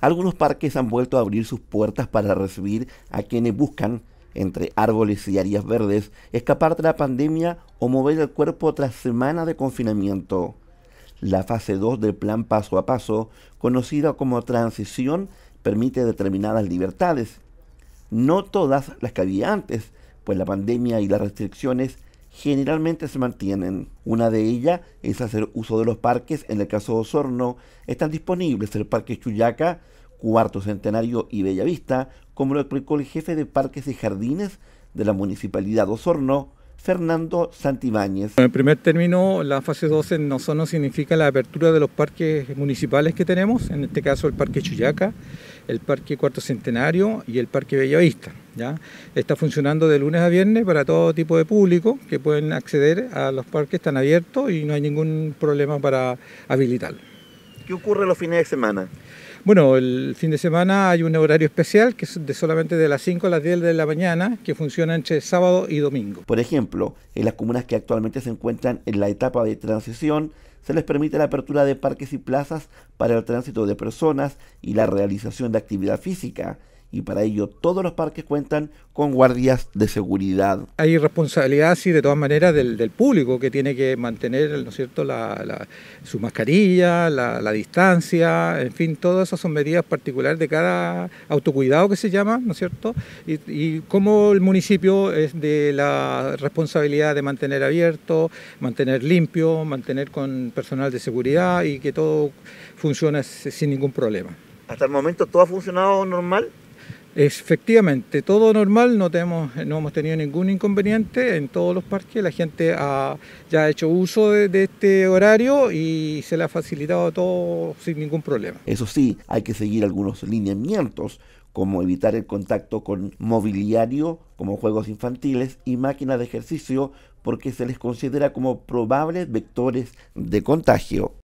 Algunos parques han vuelto a abrir sus puertas para recibir a quienes buscan, entre árboles y áreas verdes, escapar de la pandemia o mover el cuerpo tras semanas de confinamiento. La fase 2 del plan paso a paso, conocida como transición, permite determinadas libertades. No todas las que había antes, pues la pandemia y las restricciones generalmente se mantienen. Una de ellas es hacer uso de los parques, en el caso de Osorno están disponibles el Parque Chuyaca, Cuarto Centenario y Bellavista, como lo explicó el jefe de Parques y Jardines de la Municipalidad de Osorno, Fernando Santibáñez. En primer término, la fase 12 en Osorno significa la apertura de los parques municipales que tenemos, en este caso el Parque Chuyaca, el Parque Cuarto Centenario y el Parque Bellavista. ¿ya? Está funcionando de lunes a viernes para todo tipo de público que pueden acceder a los parques, están abiertos y no hay ningún problema para habilitarlo. ¿Qué ocurre los fines de semana? Bueno, el fin de semana hay un horario especial que es de solamente de las 5 a las 10 de la mañana que funciona entre sábado y domingo. Por ejemplo, en las comunas que actualmente se encuentran en la etapa de transición, se les permite la apertura de parques y plazas para el tránsito de personas y la realización de actividad física y para ello todos los parques cuentan con guardias de seguridad. Hay responsabilidad, sí, de todas maneras, del, público que tiene que mantener, ¿no es cierto?, la, su mascarilla, la, distancia, en fin, todas esas son medidas particulares de cada autocuidado que se llama, ¿no es cierto?, y, y cómo el municipio es de la responsabilidad de mantener abierto, mantener limpio, mantener con personal de seguridad y que todo funcione sin ningún problema. Hasta el momento todo ha funcionado normal. Efectivamente, todo normal, no, tenemos, no hemos tenido ningún inconveniente en todos los parques, la gente ha, ya ha hecho uso de, de, este horario y se le ha facilitado todo sin ningún problema. Eso sí, hay que seguir algunos lineamientos como evitar el contacto con mobiliario, como juegos infantiles y máquinas de ejercicio, porque se les considera como probables vectores de contagio.